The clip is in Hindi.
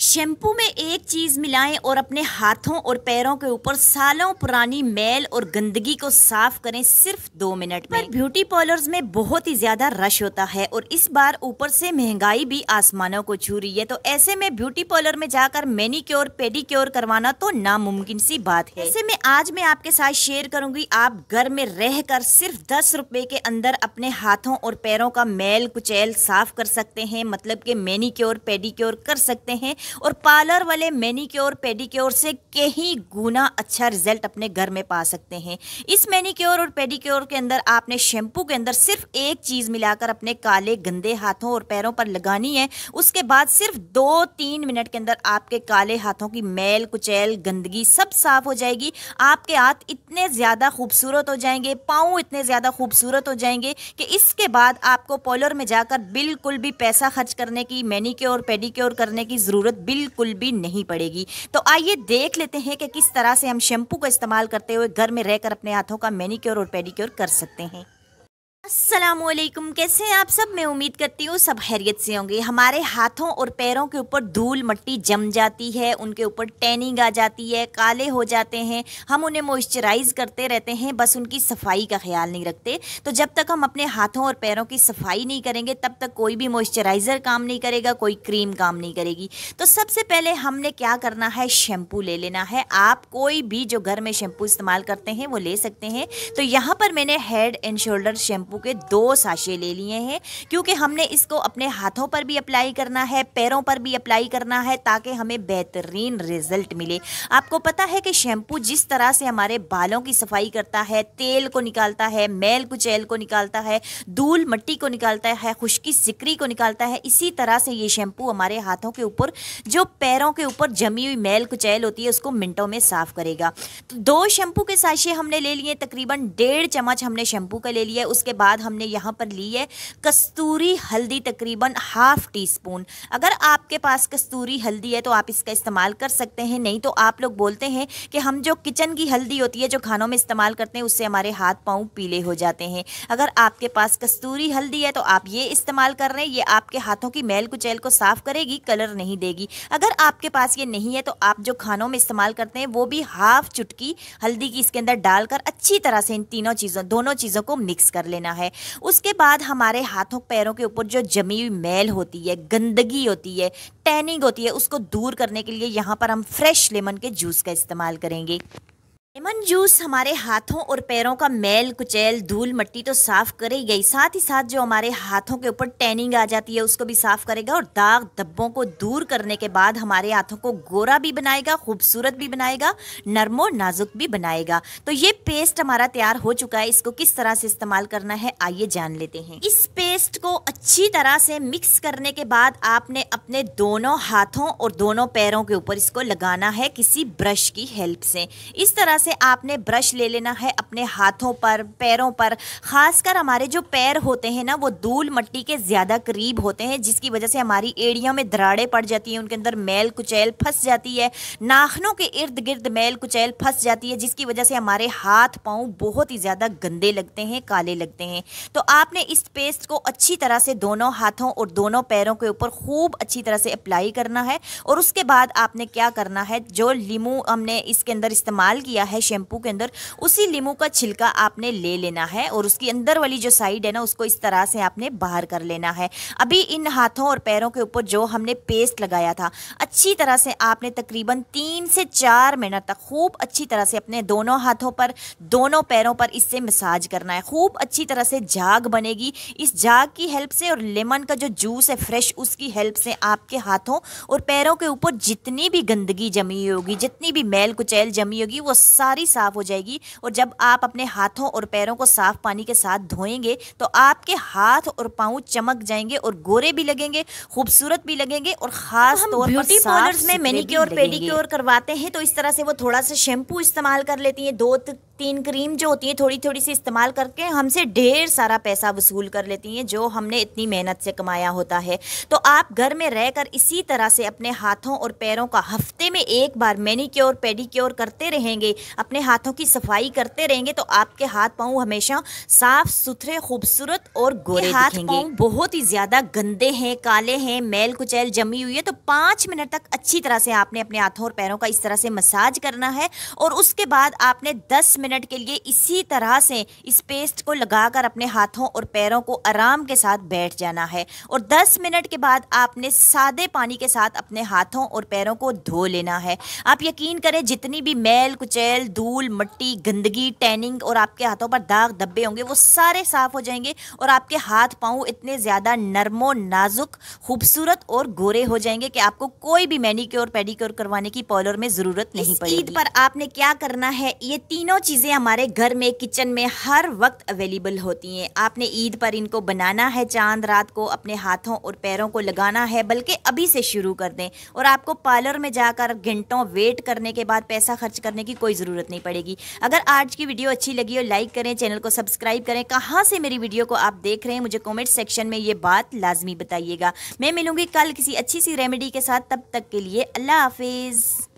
शैम्पू में एक चीज मिलाएं और अपने हाथों और पैरों के ऊपर सालों पुरानी मैल और गंदगी को साफ करें सिर्फ दो मिनट में ब्यूटी पार्लर्स में बहुत ही ज्यादा रश होता है और इस बार ऊपर से महंगाई भी आसमानों को छू रही है तो ऐसे में ब्यूटी पार्लर में जाकर मेनिक्योर पेडिक्योर करवाना तो नामुमकिन सी बात है ऐसे में आज मैं आपके साथ शेयर करूंगी आप घर में रह कर सिर्फ दस रुपए के अंदर अपने हाथों और पैरों का मैल कुचैल साफ कर सकते हैं मतलब के मेनिक्योर पेडिक्योर कर सकते हैं और पार्लर वाले मैनीक्योर पेडिक्योर से कहीं गुना अच्छा रिजल्ट अपने घर में पा सकते हैं इस मैनीक्योर और पेडिक्योर के अंदर आपने शैम्पू के अंदर सिर्फ एक चीज़ मिलाकर अपने काले गंदे हाथों और पैरों पर लगानी है उसके बाद सिर्फ दो तीन मिनट के अंदर आपके काले हाथों की मैल कुचैल गंदगी सब साफ हो जाएगी आपके हाथ इतने ज़्यादा खूबसूरत हो जाएंगे पाँव इतने ज़्यादा खूबसूरत हो जाएंगे कि इसके बाद आपको पॉलर में जाकर बिल्कुल भी पैसा खर्च करने की मैनीक्योर पेडिक्योर करने की ज़रूरत ज़रूरत बिल्कुल भी नहीं पड़ेगी तो आइए देख लेते हैं कि किस तरह से हम शैम्पू का इस्तेमाल करते हुए घर में रहकर अपने हाथों का मेनिक्योर और पेडिक्योर कर सकते हैं असलकुम कैसे हैं आप सब मैं उम्मीद करती हूँ सब हैरियत से होंगे हमारे हाथों और पैरों के ऊपर धूल मट्टी जम जाती है उनके ऊपर टैनिंग आ जाती है काले हो जाते हैं हम उन्हें मॉइस्चराइज़ करते रहते हैं बस उनकी सफाई का ख्याल नहीं रखते तो जब तक हम अपने हाथों और पैरों की सफाई नहीं करेंगे तब तक कोई भी मॉइस्चराइज़र काम नहीं करेगा कोई क्रीम काम नहीं करेगी तो सबसे पहले हमने क्या करना है शैम्पू ले लेना है आप कोई भी जो घर में शैम्पू इस्तेमाल करते हैं वो ले सकते हैं तो यहाँ पर मैंने Head and Shoulder shampoo shampoo के दो साशे ले लिए हैं क्योंकि हमने इसको अपने हाथों पर भी अप्लाई करना है पैरों पर भी अप्लाई करना है ताकि हमें बेहतरीन रिजल्ट मिले आपको पता है कि शैम्पू जिस तरह से हमारे बालों की सफाई करता है तेल को निकालता है मैल कुचैल को निकालता है धूल मट्टी को निकालता है खुश्की सिकरी को निकालता है इसी तरह से ये शैम्पू हमारे हाथों के ऊपर जो पैरों के ऊपर जमी हुई मैल कुचैल होती है उसको मिनटों में साफ करेगा तो दो शैम्पू के साशे हमने ले लिए तकरीबन डेढ़ चम्मच हमने शैम्पू का ले लिया उसके बाद हमने यहाँ पर ली है कस्तूरी हल्दी तकरीबन हाफ टी स्पून अगर आपके पास कस्तूरी हल्दी है तो आप इसका इस्तेमाल कर सकते हैं नहीं तो आप लोग बोलते हैं कि हम जो किचन की हल्दी होती है जो खानों में इस्तेमाल करते हैं उससे हमारे हाथ पाँव पीले हो जाते हैं अगर आपके पास कस्तूरी हल्दी है तो आप ये इस्तेमाल कर रहे हैं ये आपके हाथों की मैल कुचैल को साफ़ करेगी कलर नहीं देगी अगर आपके पास ये नहीं है तो आप जो खानों में इस्तेमाल करते हैं वो भी हाफ चुटकी हल्दी की इसके अंदर डालकर अच्छी तरह से इन तीनों चीज़ों दोनों चीज़ों को मिक्स कर लेना करना है उसके बाद हमारे हाथों पैरों के ऊपर जो जमी हुई मैल होती है गंदगी होती है टैनिंग होती है उसको दूर करने के लिए यहाँ पर हम फ्रेश लेमन के जूस का इस्तेमाल करेंगे लेमन जूस हमारे हाथों और पैरों का मैल कुचैल धूल मट्टी तो साफ करेगा ही साथ ही साथ जो हमारे हाथों के ऊपर टैनिंग आ जाती है उसको भी साफ करेगा और दाग धब्बों को दूर करने के बाद हमारे हाथों को गोरा भी बनाएगा खूबसूरत भी बनाएगा नरमो नाजुक भी बनाएगा तो ये पेस्ट हमारा तैयार हो चुका है इसको किस तरह से इस्तेमाल करना है आइए जान लेते हैं इस पेस्ट को अच्छी तरह से मिक्स करने के बाद आपने अपने दोनों हाथों और दोनों पैरों के ऊपर इसको लगाना है किसी ब्रश की हेल्प से इस तरह से आपने ब्रश ले लेना है अपने हाथों पर पैरों पर ख़ासकर हमारे जो पैर होते हैं ना वो धूल मट्टी के ज़्यादा करीब होते हैं जिसकी वजह से हमारी एड़ियों में दराड़े पड़ जाती हैं उनके अंदर मैल कुचैल फंस जाती है नाखनों के इर्द गिर्द मैल कुचैल फंस जाती है जिसकी वजह से हमारे हाथ पाँव बहुत ही ज़्यादा गंदे लगते हैं काले लगते हैं तो आपने इस पेस्ट को अच्छी तरह से दोनों हाथों और दोनों पैरों के ऊपर खूब अच्छी तरह से अप्लाई करना है और उसके बाद आपने क्या करना है जो लीमू हमने इसके अंदर इस्तेमाल किया है है शैम्पू के अंदर उसी लीमू का छिलका आपने ले लेना है और उसकी अंदर वाली जो साइड है ना उसको इस तरह से आपने बाहर कर लेना है अभी इन हाथों और पैरों के ऊपर जो हमने पेस्ट लगाया था अच्छी तरह से आपने तकरीबन तीन से चार मिनट तक खूब अच्छी तरह से अपने दोनों हाथों पर दोनों पैरों पर इससे मसाज करना है खूब अच्छी तरह से झाग बनेगी इस झाग की हेल्प से और लेमन का जो जूस है फ्रेश उसकी हेल्प से आपके हाथों और पैरों के ऊपर जितनी भी गंदगी जमी होगी जितनी भी मैल कुचैल जमी होगी वो सारी साफ़ हो जाएगी और जब आप अपने हाथों और पैरों को साफ़ पानी के साथ धोएंगे तो आपके हाथ और पाँव चमक जाएंगे और गोरे भी लगेंगे खूबसूरत भी लगेंगे और ख़ास तौर पर पार्लर्स में मेनिक्योर पेडिक्योर करवाते हैं तो इस तरह से वो थोड़ा सा शैम्पू इस्तेमाल कर लेती हैं दो तीन क्रीम जो होती है थोड़ी थोड़ी सी इस्तेमाल करके हमसे ढेर सारा पैसा वसूल कर लेती हैं जो हमने इतनी मेहनत से कमाया होता है तो आप घर में रहकर इसी तरह से अपने हाथों और पैरों का हफ्ते में एक बार मैनिक्योर पेडीक्योर करते रहेंगे अपने हाथों की सफाई करते रहेंगे तो आपके हाथ पाँव हमेशा साफ सुथरे खूबसूरत और गोरे हाथ बहुत ही ज़्यादा गंदे हैं काले हैं मैल कुचैल जमी हुई है तो पाँच मिनट तक अच्छी तरह से आपने अपने हाथों और पैरों का इस तरह से मसाज करना है और उसके बाद आपने दस मिनट मिनट के लिए इसी तरह से इस पेस्ट को लगाकर अपने हाथों और पैरों को आराम के साथ बैठ जाना है और 10 मिनट के बाद आपने सादे पानी के साथ अपने हाथों और पैरों को धो लेना है आप यकीन करें जितनी भी मैल कुचैल धूल मट्टी गंदगी टैनिंग और आपके हाथों पर दाग धब्बे होंगे वो सारे साफ हो जाएंगे और आपके हाथ पाँव इतने ज़्यादा नरमो नाजुक खूबसूरत और गोरे हो जाएंगे कि आपको कोई भी मैनिक्योर पेडिक्योर करवाने की पॉलर में ज़रूरत नहीं पड़ेगी ईद पर आपने क्या करना है ये तीनों चीज़ चीज़ें हमारे घर में किचन में हर वक्त अवेलेबल होती हैं आपने ईद पर इनको बनाना है चांद रात को अपने हाथों और पैरों को लगाना है बल्कि अभी से शुरू कर दें और आपको पार्लर में जाकर घंटों वेट करने के बाद पैसा खर्च करने की कोई ज़रूरत नहीं पड़ेगी अगर आज की वीडियो अच्छी लगी हो लाइक करें चैनल को सब्सक्राइब करें कहाँ से मेरी वीडियो को आप देख रहे हैं मुझे कॉमेंट सेक्शन में ये बात लाजमी बताइएगा मैं मिलूँगी कल किसी अच्छी सी रेमेडी के साथ तब तक के लिए अल्लाह हाफिज़